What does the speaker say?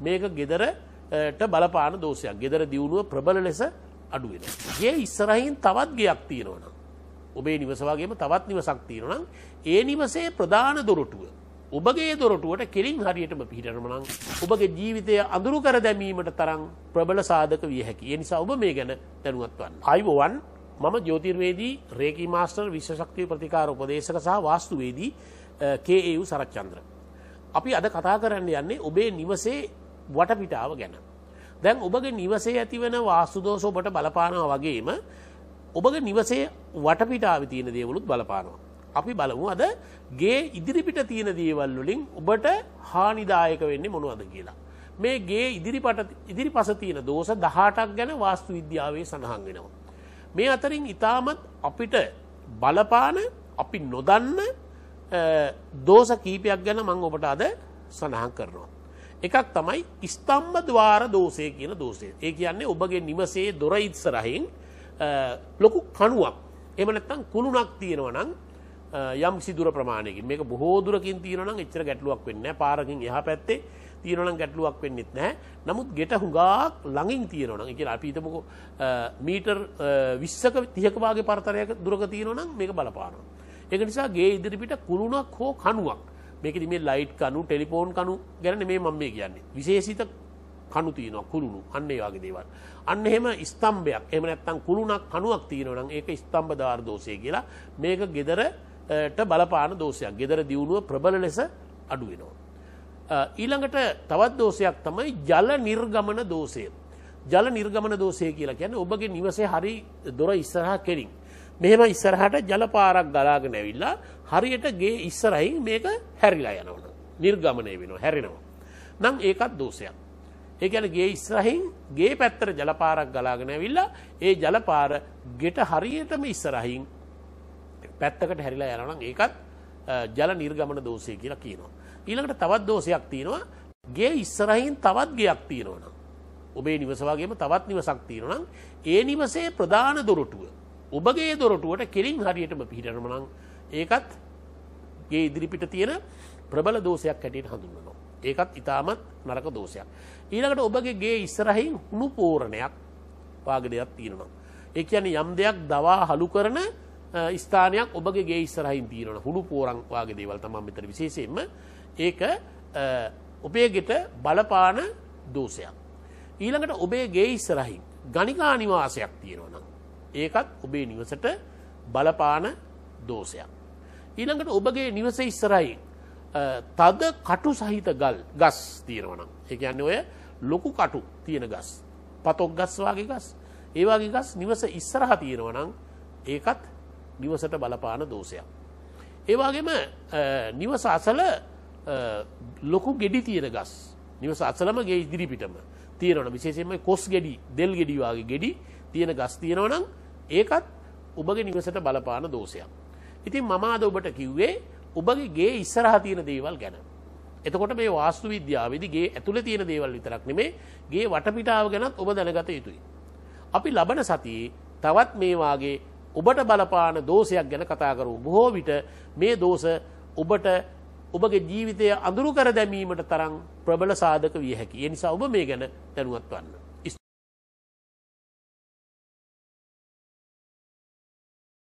මේක ගෙදරට බලපාන දෝෂයක්. ගෙදර දියුණුව ප්‍රබල ලෙස අඩු වෙනවා. ගේ ඉස්සරහින් තවත් ගයක් තියෙනවා නම් ඔබේ නිවස වගේම තවත් නිවසක් තියෙනවා නම් ඒ නිවසේ ප්‍රධාන දොරටුව ඔබගේ දොරටුවට කෙලින් හරියටම පිහිටනම නම් ඔබගේ ජීවිතය අඳුරු කර දැමීමට තරම් ප්‍රබල සාධක විය හැකි. ඒ නිසා ඔබ මේ ගැන දැනුවත් වන්න. අයිබෝවන් මම ජෝතිර්වේදී රේකි මාස්ටර් විශ්වශක්තිය ප්‍රතිකාර උපදේශක සහ වාස්තුවේදී KAU සරච්චන්ද්‍ර. අපි අද කතා කරන්න යන්නේ ඔබේ නිවසේ වටපිටාව ගැන. දැන් ඔබගේ නිවසේ ඇතිවන වාසුදෝෂ ඔබට බලපානවා වගේම ඔබගේ නිවසේ වටපිටාව තියෙන දේවලුත් බලපානවා. අපි බලමු අද ගේ ඉදිරිපිට තියෙන දේවල් වලින් ඔබට හානිදායක වෙන්නේ මොනවද කියලා. මේ ගේ ඉදිරිපට ඉදිරි පස තියෙන දෝෂ 18ක් ගැන වාස්තු විද්‍යාවේ සඳහන් වෙනවා. මේ අතරින් ඊටමත් අපිට බලපාන අපි නොදන්න දෝෂ කීපයක් ගැන මම ඔබට අද සඳහන් කරනවා. එකක් තමයි ස්තම්භ ద్వාර දෝෂය කියන දෝෂය. ඒ කියන්නේ ඔබගේ නිවසේ දොර ඉස්සරහින් ලොකු කණුවක්. එහෙම නැත්නම් කුළුණක් තියෙනවා නම් යම් සිදුර ප්‍රමාණයකින් මේක බොහෝ දුරකින් තියෙනවා නම් එච්චර ගැටලුවක් වෙන්නේ නැහැ. පාරකින් එහා පැත්තේ තියෙනවා නම් ගැටලුවක් වෙන්නේත් නැහැ. නමුත් ගෙට හුඟක් ළඟින් තියෙනවා නම් ඒ කියන්නේ අපි හිතමුකෝ මීටර් 20ක 30ක වාගේ පරතරයක දුරක තියෙනවා නම් මේක බලපානවා. ඒක නිසා ගේ ඉදිරිපිට කුළුණක් හෝ කණුවක් මේකෙදි මේ ලයිට් කණු ටෙලිෆෝන් කණු ගැන මේ මම මේ කියන්නේ. විශේෂිත කණු තියෙනවා කුළුණු. අන්න ඒ වගේ දේවල්. අන්න එහෙම ස්තම්භයක්. එහෙම නැත්නම් කුළුණක් කණුවක් තියෙනවා නම් ඒක ස්තම්භ දාර දෝෂය කියලා. මේක gederට බලපාන දෝෂයක්. gedera දියුණුව ප්‍රබල ලෙස අඩු වෙනවා. ඊළඟට තවත් දෝෂයක් තමයි ජල නිර්ගමන දෝෂය. ජල නිර්ගමන දෝෂය කියලා කියන්නේ ඔබගේ නිවසේ හරි දොර ඉස්සරහා කෙරින්. මෙහෙම ඉස්සරහට ජලපාරක් ගලාගෙන ඇවිල්ලා හරියට ගේ ඉස්සරහින් මේක හැරිලා යනවන. නිර්ගමනය වෙනවා හැරෙනවා. නම් ඒකත් දෝෂයක්. ඒ කියන්නේ ගේ ඉස්සරහින් ගේ පැත්තට ජලපාරක් ගලාගෙන ඇවිල්ලා ඒ ජලපාර ගෙට හරියටම ඉස්සරහින් පැත්තකට හැරිලා යනවා නම් ඒකත් ජල නිර්ගමන දෝෂය කියලා කියනවා. ඊළඟට තවත් දෝෂයක් තියෙනවා ගේ ඉස්සරහින් තවත් ගයක් තියෙනවා නම් ඔබේ නිවස වගේම තවත් නිවසක් තියෙනවා නම් ඒ නිවසේ ප්‍රධාන දොරටුව ඔබගේ දොරටුවට කෙලින් හරියටම පිහිටනමනං ඒකත් ගේ ඉදිරිපිට තියෙන ප්‍රබල දෝෂයක් හැටියට හඳුන්වනවා. ඒකත් ඉතාමත් නරක දෝෂයක්. ඊළඟට ඔබගේ ගේ ඉස්සරහින් හුණු පෝරණයක් වාගේ දෙයක් තියෙනවා. ඒ කියන්නේ යම් දෙයක් දවා හලු කරන ස්ථානයක් ඔබගේ ගේ ඉස්සරහින් තියෙනවා. හුණු පෝරන් වාගේ දේවල් තමයි මෙතන විශේෂයෙන්ම ඒක ඔබේ ගෙට බලපාන දෝෂයක්. ඊළඟට ඔබේ ගේ ඉස්සරහින් ගණිකා නිවාසයක් තියෙනවා නම් ඒකත් ඔබේ නිවසට බලපාන දෝෂයක්. ඊළඟට ඔබගේ නිවස ඉස්සරයි තද කටු සහිත ගල් ගස් තියෙනවනම් ඒකන්න ඔය ලොකු කටු තියෙන ගස් පතොක් ගස්වාගේ ගස් ඒවාගේ ගස් නිවස ඉස්සරහ තියෙනවනම් ඒකත් නිවසට බලපාන දෝෂයක්. ඒවාගේම නිවස අසල ලොකු ගෙඩි තියෙන ගස් නිවස අසලම ගේ ඉදිරිපිටම තියෙනවන විශේෂෙන්ම කොස් ගෙඩි දෙල් ගෙඩිවාගේ ගෙඩි තියෙන ගස් තියෙනවනම් ඒකත් ඔබගේ නිවසට බලපාන දෝෂයක්. ඉතින් මම අද ඔබට කිව්වේ ඔබගේ ගේ ඉස්සරහ තියෙන දේවල් ගැන. එතකොට මේ වාස්තු විද්‍යාවේදීගේ ඇතුළේ තියෙන දේවල් විතරක් නෙමේ ගේ වටපිටාව ගැනත් ඔබ දැනගත යුතුයි. අපි ලබන සතියේ තවත් මේ වාගේ ඔබට බලපාන දෝෂයක් ගැන කතා කරමු. බොහෝ විට මේ දෝෂ ඔබට ඔබගේ ජීවිතය අඳුරු කර දැමීමට තරම් ප්‍රබල සාධක විය හැකියි. ඒ නිසා ඔබ මේ ගැන දැනුවත් වන්න.